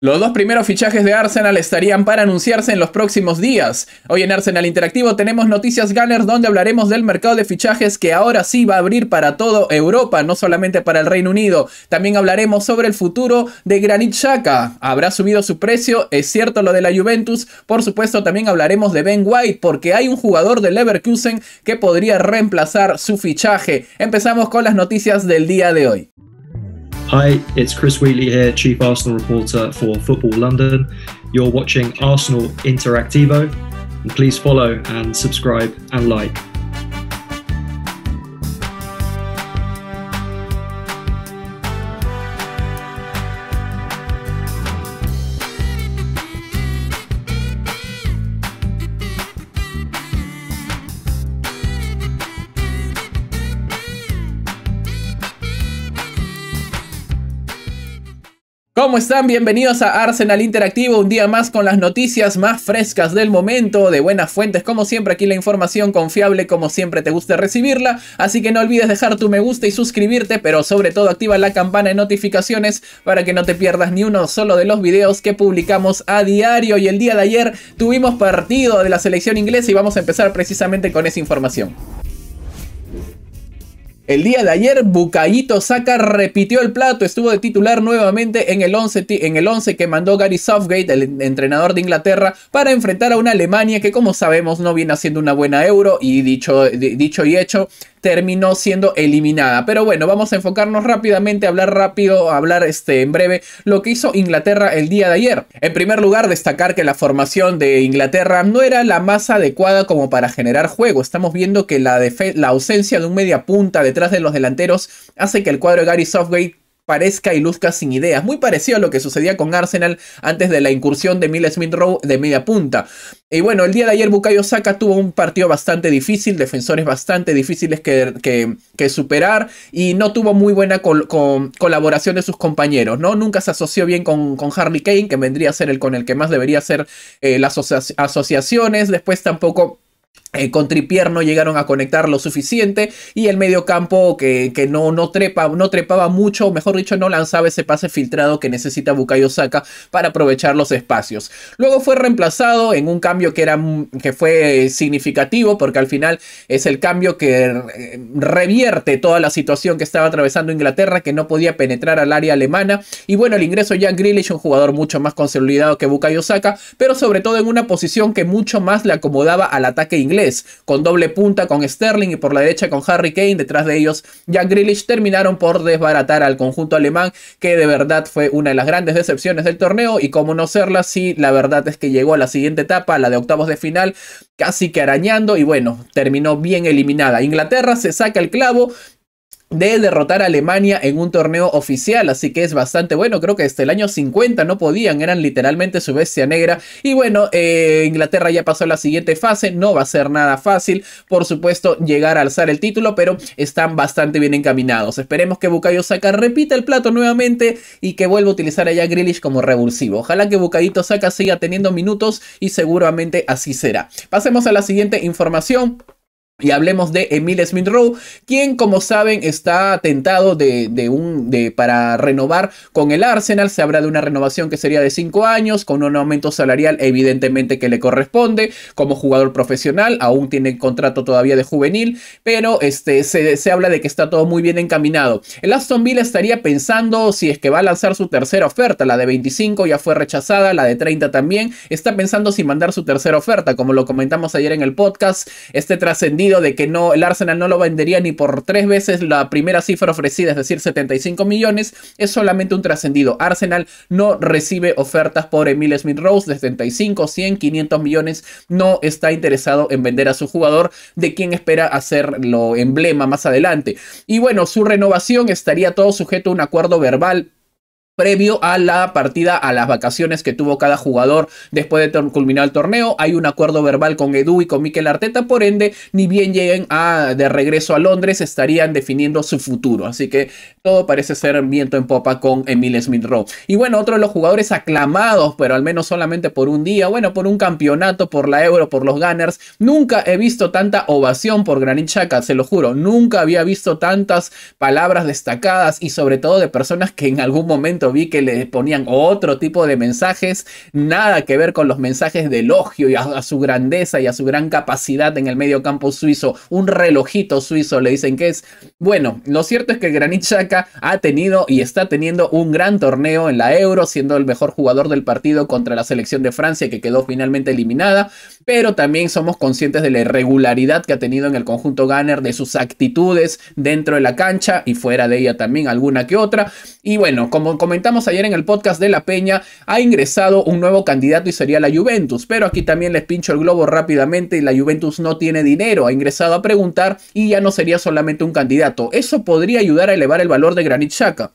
Los dos primeros fichajes de Arsenal estarían para anunciarse en los próximos días. Hoy en Arsenal Interactivo tenemos Noticias Gunners donde hablaremos del mercado de fichajes que ahora sí va a abrir para toda Europa, no solamente para el Reino Unido. También hablaremos sobre el futuro de Granit Xhaka. ¿Habrá subido su precio? Es cierto lo de la Juventus. Por supuesto también hablaremos de Ben White porque hay un jugador del Leverkusen que podría reemplazar su fichaje. Empezamos con las noticias del día de hoy. Hi, it's Chris Wheatley here, Chief Arsenal Reporter for Football London. You're watching Arsenal Interactivo. please follow and subscribe and like. ¿Cómo están? Bienvenidos a Arsenal Interactivo, un día más con las noticias más frescas del momento, de buenas fuentes, como siempre aquí la información confiable, como siempre te gusta recibirla, así que no olvides dejar tu me gusta y suscribirte, pero sobre todo activa la campana de notificaciones para que no te pierdas ni uno solo de los videos que publicamos a diario y el día de ayer tuvimos partido de la selección inglesa y vamos a empezar precisamente con esa información. El día de ayer, Bucayito Saca repitió el plato, estuvo de titular nuevamente en el 11, en el que mandó Gary Southgate, el entrenador de Inglaterra, para enfrentar a una Alemania que, como sabemos, no viene haciendo una buena euro. Y dicho, dicho y hecho, terminó siendo eliminada. Pero bueno, vamos a enfocarnos rápidamente, hablar rápido, hablar este, en breve lo que hizo Inglaterra el día de ayer. En primer lugar, destacar que la formación de Inglaterra no era la más adecuada como para generar juego. Estamos viendo que la, la ausencia de un media punta detrás de los delanteros hace que el cuadro de Gary softgate parezca y luzca sin ideas. Muy parecido a lo que sucedía con Arsenal antes de la incursión de Miles Smith Rowe de media punta. Y bueno, el día de ayer Bukayo Saka tuvo un partido bastante difícil, defensores bastante difíciles que, superar y no tuvo muy buena colaboración de sus compañeros, ¿no? Nunca se asoció bien con, con, Harley Kane, que vendría a ser el con el que más debería ser eh, las asociaciones. Después tampoco eh, con Tripier no llegaron a conectar lo suficiente y el medio campo que, que no, no, trepa, no trepaba mucho, o mejor dicho, no lanzaba ese pase filtrado que necesita Bukayo Saka para aprovechar los espacios. Luego fue reemplazado en un cambio que, era, mm, que fue eh, significativo porque al final es el cambio que eh, revierte toda la situación que estaba atravesando Inglaterra, que no podía penetrar al área alemana. Y bueno, el ingreso ya Grealish, un jugador mucho más consolidado que Bukayo Saka, pero sobre todo en una posición que mucho más le acomodaba al ataque inglés con doble punta con Sterling y por la derecha con Harry Kane. Detrás de ellos, Jack Grealish terminaron por desbaratar al conjunto alemán, que de verdad fue una de las grandes decepciones del torneo. Y como no serla, Si la verdad es que llegó a la siguiente etapa, la de octavos de final, casi que arañando. Y bueno, terminó bien eliminada. Inglaterra se saca el clavo de derrotar a Alemania en un torneo oficial, así que es bastante bueno, creo que desde el año 50 no podían, eran literalmente su bestia negra y bueno, eh, Inglaterra ya pasó a la siguiente fase, no va a ser nada fácil, por supuesto, llegar a alzar el título, pero están bastante bien encaminados, esperemos que Bucayo Saka repita el plato nuevamente y que vuelva a utilizar allá Grillish como revulsivo, ojalá que Bukayo Saka siga teniendo minutos y seguramente así será. Pasemos a la siguiente información. Y hablemos de Emil Smith Rowe, quien como saben está tentado de, de un, de, para renovar con el Arsenal. Se habla de una renovación que sería de 5 años, con un aumento salarial evidentemente que le corresponde como jugador profesional. Aún tiene contrato todavía de juvenil, pero este, se, se, habla de que está todo muy bien encaminado. El Aston Villa estaría pensando si es que va a lanzar su tercera oferta. La de 25 ya fue rechazada, la de 30 también. Está pensando si mandar su tercera oferta. Como lo comentamos ayer en el podcast, este trascendido de que no, el Arsenal no lo vendería ni por tres veces la primera cifra ofrecida, es decir, 75 millones, es solamente un trascendido. Arsenal no recibe ofertas por Emile Smith Rose de 75, 100, 500 millones, no está interesado en vender a su jugador, de quien espera hacerlo emblema más adelante. Y bueno, su renovación estaría todo sujeto a un acuerdo verbal previo a la partida, a las vacaciones que tuvo cada jugador después de culminar el torneo. Hay un acuerdo verbal con Edu y con Miquel Arteta, por ende, ni bien lleguen de regreso a Londres, estarían definiendo su futuro. Así que todo parece ser viento en popa con Emil Smith Rowe. Y bueno, otro de los jugadores aclamados, pero al menos solamente por un día, bueno, por un campeonato, por la Euro, por los Gunners. Nunca he visto tanta ovación por Granit Xhaka, se lo juro. Nunca había visto tantas palabras destacadas y sobre todo de personas que en algún momento vi que le ponían otro tipo de mensajes, nada que ver con los mensajes de elogio y a, su grandeza y a su gran capacidad en el medio campo suizo, un relojito suizo le dicen que es. Bueno, lo cierto es que Granit Xhaka ha tenido y está teniendo un gran torneo en la Euro, siendo el mejor jugador del partido contra la selección de Francia que quedó finalmente eliminada pero también somos conscientes de la irregularidad que ha tenido en el conjunto Ganner de sus actitudes dentro de la cancha y fuera de ella también alguna que otra. Y bueno, como comentamos ayer en el podcast de La Peña, ha ingresado un nuevo candidato y sería la Juventus, pero aquí también les pincho el globo rápidamente y la Juventus no tiene dinero, ha ingresado a preguntar y ya no sería solamente un candidato. Eso podría ayudar a elevar el valor de Granit Xhaka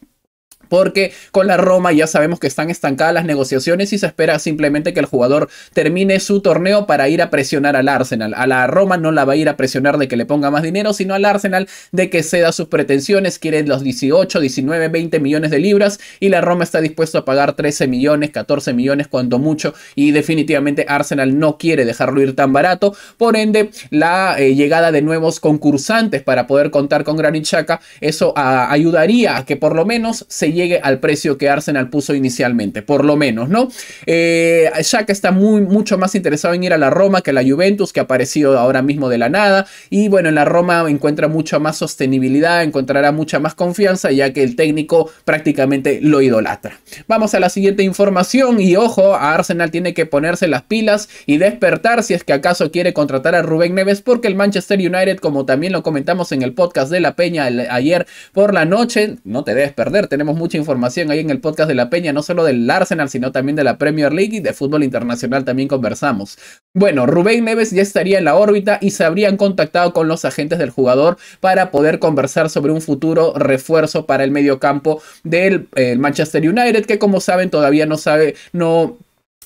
porque con la Roma ya sabemos que están estancadas las negociaciones y se espera simplemente que el jugador termine su torneo para ir a presionar al Arsenal. A la Roma no la va a ir a presionar de que le ponga más dinero, sino al Arsenal de que ceda sus pretensiones, quiere los 18, 19, 20 millones de libras y la Roma está dispuesto a pagar 13 millones, 14 millones cuanto mucho y definitivamente Arsenal no quiere dejarlo ir tan barato, por ende la eh, llegada de nuevos concursantes para poder contar con Granit Xhaka, eso ah, ayudaría a que por lo menos se llegue al precio que Arsenal puso inicialmente, por lo menos, ¿no? ya eh, que está muy, mucho más interesado en ir a la Roma que a la Juventus, que ha aparecido ahora mismo de la nada. Y bueno, en la Roma encuentra mucha más sostenibilidad, encontrará mucha más confianza, ya que el técnico prácticamente lo idolatra. Vamos a la siguiente información y ojo, a Arsenal tiene que ponerse las pilas y despertar si es que acaso quiere contratar a Rubén Neves, porque el Manchester United, como también lo comentamos en el podcast de la Peña ayer por la noche, no te debes perder, tenemos mucha información ahí en el podcast de La Peña, no solo del Arsenal, sino también de la Premier League y de fútbol internacional también conversamos. Bueno, Rubén Neves ya estaría en la órbita y se habrían contactado con los agentes del jugador para poder conversar sobre un futuro refuerzo para el mediocampo del eh, Manchester United, que como saben todavía no sabe, no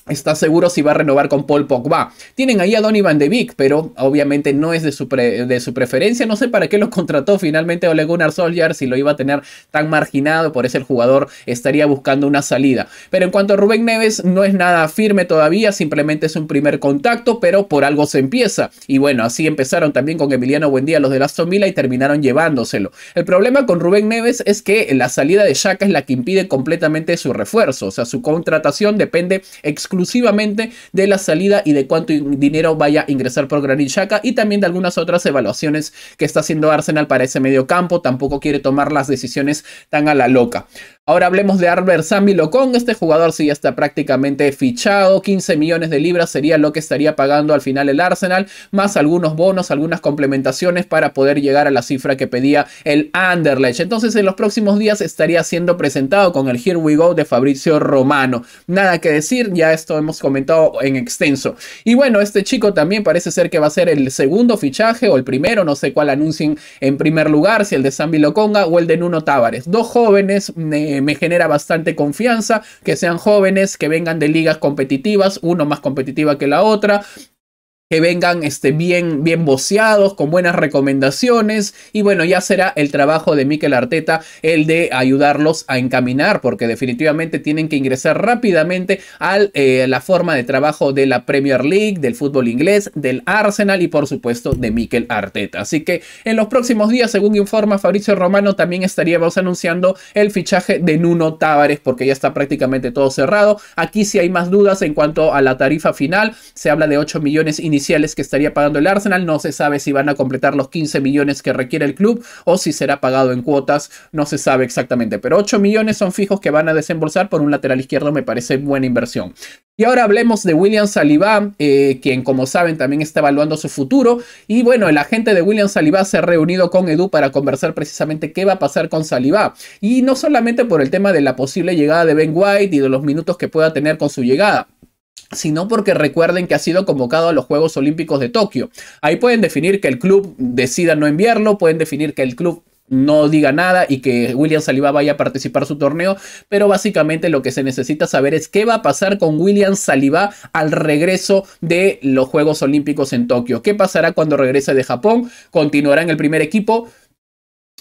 está seguro si va a renovar con Paul Pogba. Tienen ahí a Donny Van de pero obviamente no es de su, de su preferencia. No sé para qué lo contrató finalmente Ole Gunnar Solskjaer si lo iba a tener tan marginado. Por eso el jugador estaría buscando una salida. Pero en cuanto a Rubén Neves, no es nada firme todavía. Simplemente es un primer contacto, pero por algo se empieza. Y bueno, así empezaron también con Emiliano Buendía los de la Villa y terminaron llevándoselo. El problema con Rubén Neves es que la salida de Shaka es la que impide completamente su refuerzo. O sea, su contratación depende exclusivamente exclusivamente de la salida y de cuánto dinero vaya a ingresar por Granit Xhaka y también de algunas otras evaluaciones que está haciendo Arsenal para ese medio campo. Tampoco quiere tomar las decisiones tan a la loca. Ahora hablemos de Arber Sambi Este jugador sí ya está prácticamente fichado. 15 millones de libras sería lo que estaría pagando al final el Arsenal, más algunos bonos, algunas complementaciones para poder llegar a la cifra que pedía el Anderlecht. Entonces, en los próximos días estaría siendo presentado con el Here We Go de Fabrizio Romano. Nada que decir, ya esto hemos comentado en extenso. Y bueno, este chico también parece ser que va a ser el segundo fichaje o el primero, no sé cuál anuncien en primer lugar, si el de Sambi o el de Nuno Tavares. Dos jóvenes. Eh, eh, me, genera bastante confianza, que sean jóvenes, que vengan de ligas competitivas, uno más competitiva que la otra, que vengan este, bien, bien boceados, con buenas recomendaciones. Y bueno, ya será el trabajo de Miquel Arteta el de ayudarlos a encaminar, porque definitivamente tienen que ingresar rápidamente a eh, la forma de trabajo de la Premier League, del fútbol inglés, del Arsenal y por supuesto de Miquel Arteta. Así que en los próximos días, según informa Fabricio Romano, también estaríamos anunciando el fichaje de Nuno Tavares, porque ya está prácticamente todo cerrado. Aquí si hay más dudas en cuanto a la tarifa final. Se habla de 8 millones iniciales que estaría pagando el Arsenal. No se sabe si van a completar los 15 millones que requiere el club o si será pagado en cuotas. No se sabe exactamente. Pero 8 millones son fijos que van a desembolsar por un lateral izquierdo. Me parece buena inversión. Y ahora hablemos de William Saliba, eh, quien como saben también está evaluando su futuro. Y bueno, el agente de William Saliba se ha reunido con Edu para conversar precisamente qué va a pasar con Saliba. Y no solamente por el tema de la posible llegada de Ben White y de los minutos que pueda tener con su llegada sino porque recuerden que ha sido convocado a los Juegos Olímpicos de Tokio. Ahí pueden definir que el club decida no enviarlo, pueden definir que el club no diga nada y que William Saliba vaya a participar su torneo, pero básicamente lo que se necesita saber es qué va a pasar con William Saliba al regreso de los Juegos Olímpicos en Tokio. ¿Qué pasará cuando regrese de Japón? ¿Continuará en el primer equipo?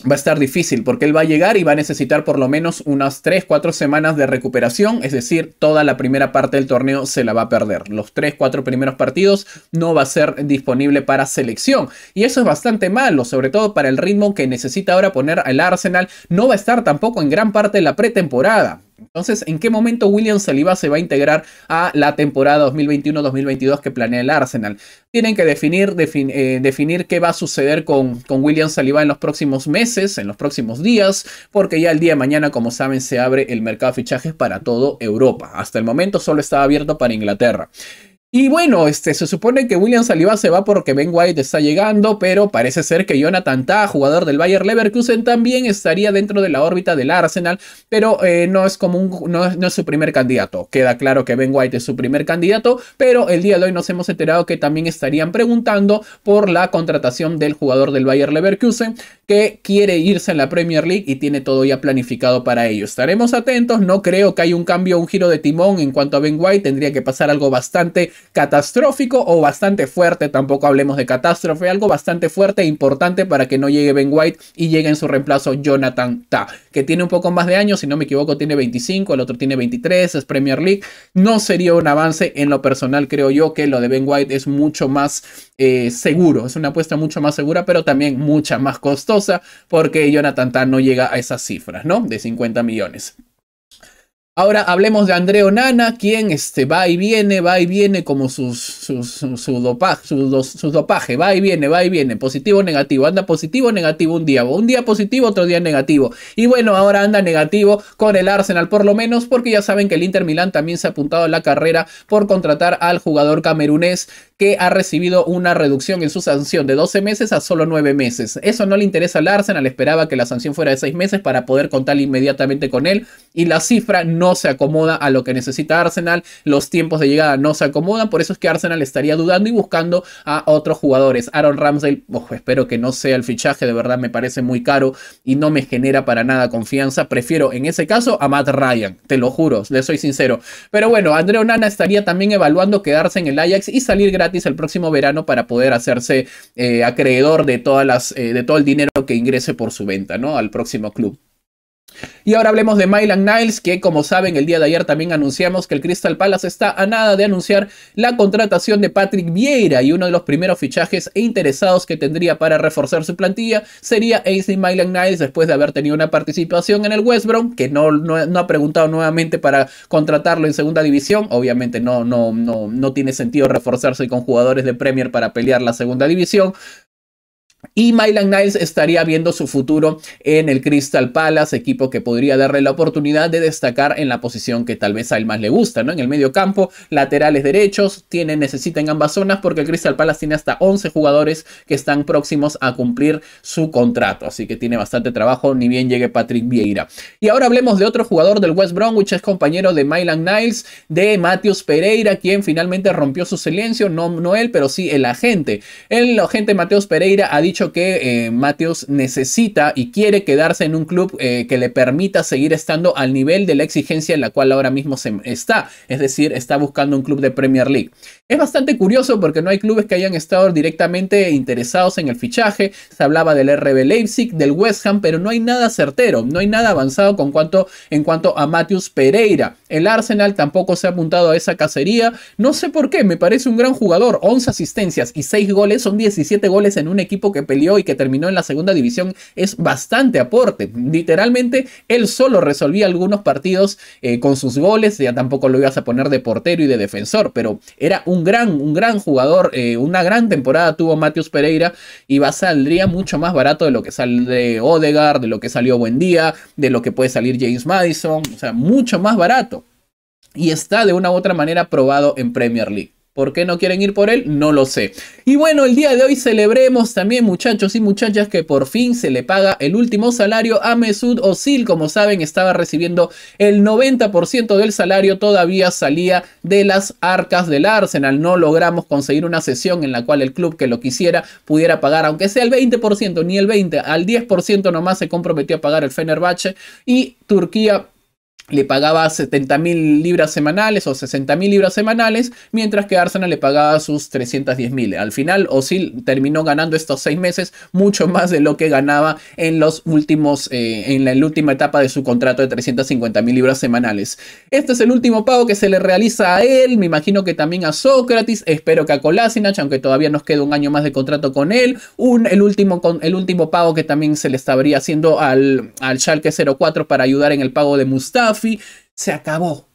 va a estar difícil porque él va a llegar y va a necesitar por lo menos unas 3, 4 semanas de recuperación, es decir, toda la primera parte del torneo se la va a perder. Los 3, 4 primeros partidos no va a ser disponible para selección y eso es bastante malo, sobre todo para el ritmo que necesita ahora poner el Arsenal, no va a estar tampoco en gran parte la pretemporada. Entonces, ¿en qué momento William Saliba se va a integrar a la temporada 2021-2022 que planea el Arsenal? Tienen que definir, eh, definir qué va a suceder con, con William Saliba en los próximos meses, en los próximos días, porque ya el día de mañana, como saben, se abre el mercado de fichajes para toda Europa. Hasta el momento solo estaba abierto para Inglaterra. Y bueno, este, se supone que William Saliba se va porque Ben White está llegando, pero parece ser que Jonathan Tah, jugador del Bayer Leverkusen, también estaría dentro de la órbita del Arsenal, pero eh, no, es como no, es su primer candidato. Queda claro que Ben White es su primer candidato, pero el día de hoy nos hemos enterado que también estarían preguntando por la contratación del jugador del Bayer Leverkusen que quiere irse en la Premier League y tiene todo ya planificado para ello. Estaremos atentos, no creo que haya un cambio, un giro de timón en cuanto a Ben White, tendría que pasar algo bastante catastrófico o bastante fuerte, tampoco hablemos de catástrofe, algo bastante fuerte e importante para que no llegue Ben White y llegue en su reemplazo Jonathan Ta, que tiene un poco más de años, si no me equivoco tiene 25, el otro tiene 23, es Premier League, no sería un avance en lo personal, creo yo que lo de Ben White es mucho más eh, seguro, es una apuesta mucho más segura, pero también mucha más costosa porque Jonathan Ta no llega a esas cifras, ¿no? De 50 millones. Ahora hablemos de Andreo Nana, quien este, va y viene, va y viene como sus, sus, su, dopaje, va y viene, va y viene, positivo, negativo, anda positivo, negativo un día, un día positivo, otro día negativo. Y bueno, ahora anda negativo con el Arsenal, por lo menos porque ya saben que el Inter Milán también se ha apuntado a la carrera por contratar al jugador camerunés que ha recibido una reducción en su sanción de 12 meses a solo 9 meses. Eso no le interesa al Arsenal, esperaba que la sanción fuera de 6 meses para poder contar inmediatamente con él y la cifra no se acomoda a lo que necesita Arsenal, los tiempos de llegada no se acomodan, por eso es que Arsenal estaría dudando y buscando a otros jugadores. Aaron Ramsdale, ojo, espero que no sea el fichaje, de verdad me parece muy caro y no me genera para nada confianza. Prefiero en ese caso a Matt Ryan, te lo juro, le soy sincero. Pero bueno, Andrea Onana estaría también evaluando quedarse en el Ajax y salir gratis gratis el próximo verano para poder hacerse eh, acreedor de, todas las, eh, de todo el dinero que ingrese por su venta, ¿no? Al próximo club. Y ahora hablemos de Milan Niles, que como saben el día de ayer también anunciamos que el Crystal Palace está a nada de anunciar la contratación de Patrick Vieira y uno de los primeros fichajes e interesados que tendría para reforzar su plantilla sería Ainsley Milan Niles después de haber tenido una participación en el West Brom, que no, no, ha preguntado nuevamente para contratarlo en segunda división. Obviamente no, no, no, no tiene sentido reforzarse con jugadores de Premier para pelear la segunda división, y Mylan Niles estaría viendo su futuro en el Crystal Palace, equipo que podría darle la oportunidad de destacar en la posición que tal vez a él más le gusta, ¿no? En el medio campo, laterales derechos, tiene, necesita en ambas zonas porque el Crystal Palace tiene hasta 11 jugadores que están próximos a cumplir su contrato, así que tiene bastante trabajo, ni bien llegue Patrick Vieira. Y ahora hablemos de otro jugador del West Bromwich, es compañero de Mylan Niles, de Matheus Pereira, quien finalmente rompió su silencio, no, no él, pero sí el agente. El agente Matheus Pereira ha dicho que eh, necesita y quiere quedarse en un club eh, que le permita seguir estando al nivel de la exigencia en la cual ahora mismo se está. Es decir, está buscando un club de Premier League. Es bastante curioso porque no hay clubes que hayan estado directamente interesados en el fichaje. Se hablaba del RB Leipzig, del West Ham, pero no hay nada certero, no hay nada avanzado con cuanto, en cuanto a Mateus Pereira. El Arsenal tampoco se ha apuntado a esa cacería. No sé por qué, me parece un gran jugador. 11 asistencias y 6 goles, son 17 goles en un equipo que que peleó y que terminó en la segunda división es bastante aporte. Literalmente, él solo resolvía algunos partidos eh, con sus goles, ya tampoco lo ibas a poner de portero y de defensor, pero era un gran, un gran jugador, eh, una gran temporada tuvo Matius Pereira y va, saldría mucho más barato de lo que sale Odegaard, de lo que salió Buendía, de lo que puede salir James Madison, o sea, mucho más barato. Y está de una u otra manera probado en Premier League. ¿Por qué no quieren ir por él? No lo sé. Y bueno, el día de hoy celebremos también muchachos y muchachas que por fin se le paga el último salario a Mesut Özil. Como saben, estaba recibiendo el 90% del salario, todavía salía de las arcas del Arsenal. No logramos conseguir una sesión en la cual el club que lo quisiera pudiera pagar, aunque sea el 20%, ni el 20%, al 10% nomás se comprometió a pagar el Fenerbahce. Y Turquía le pagaba 70.000 libras semanales o 60.000 libras semanales, mientras que Arsenal le pagaba sus 310.000. Al final, Osil terminó ganando estos seis meses mucho más de lo que ganaba en, los últimos, eh, en la, última etapa de su contrato de 350.000 libras semanales. Este es el último pago que se le realiza a él, me imagino que también a Sócrates, espero que a Kolasinac, aunque todavía nos queda un año más de contrato con él. el, último, el último pago que también se le estaría haciendo al, al 04 para ayudar en el pago de Mustafa se acabó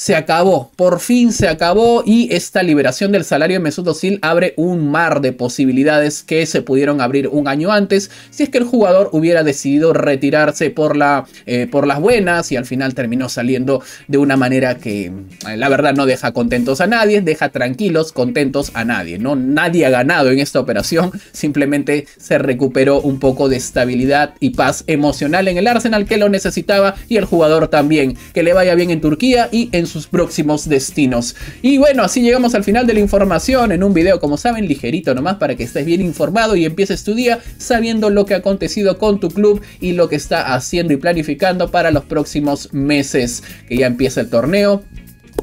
se acabó, por fin se acabó y esta liberación del salario de Mesut abre un mar de posibilidades que se pudieron abrir un año antes si es que el jugador hubiera decidido retirarse por, la, eh, por las buenas y al final terminó saliendo de una manera que eh, la verdad no deja contentos a nadie, deja tranquilos, contentos a nadie, ¿no? Nadie ha ganado en esta operación, simplemente se recuperó un poco de estabilidad y paz emocional en el Arsenal que lo necesitaba y el jugador también, que le vaya bien en Turquía y en sus próximos destinos. Y bueno, así llegamos al final de la información en un video, como saben, ligerito nomás para que estés bien informado y empieces tu día sabiendo lo que ha acontecido con tu club y lo que está haciendo y planificando para los próximos meses. Que ya empieza el torneo,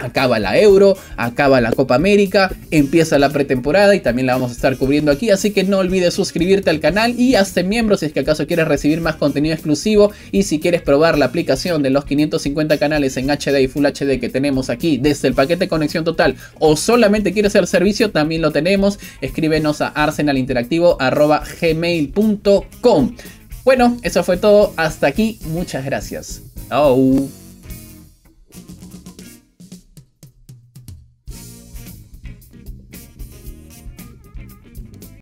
Acaba la Euro, acaba la Copa América, empieza la pretemporada y también la vamos a estar cubriendo aquí, así que no olvides suscribirte al canal y hazte miembro si es que acaso quieres recibir más contenido exclusivo y si quieres probar la aplicación de los 550 canales en HD y Full HD que tenemos aquí desde el paquete conexión total o solamente quieres hacer servicio, también lo tenemos, escríbenos a arsenalinteractivo.gmail.com Bueno, eso fue todo, hasta aquí, muchas gracias.